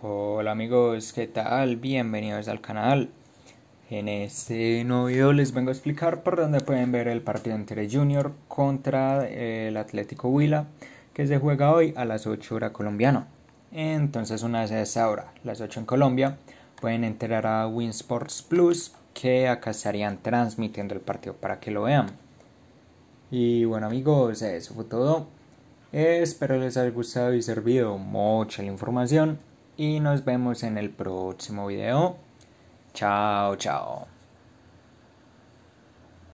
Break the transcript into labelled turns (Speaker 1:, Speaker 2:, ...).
Speaker 1: Hola amigos, ¿qué tal? Bienvenidos al canal. En este nuevo video les vengo a explicar por dónde pueden ver el partido entre Junior contra eh, el Atlético Huila que se juega hoy a las 8 horas colombiano Entonces una vez a esa hora, las 8 en Colombia, pueden entrar a Winsports Plus que acá estarían transmitiendo el partido para que lo vean. Y bueno amigos, eso fue todo. Espero les haya gustado y servido mucha la información y nos vemos en el próximo video. Chao, chao.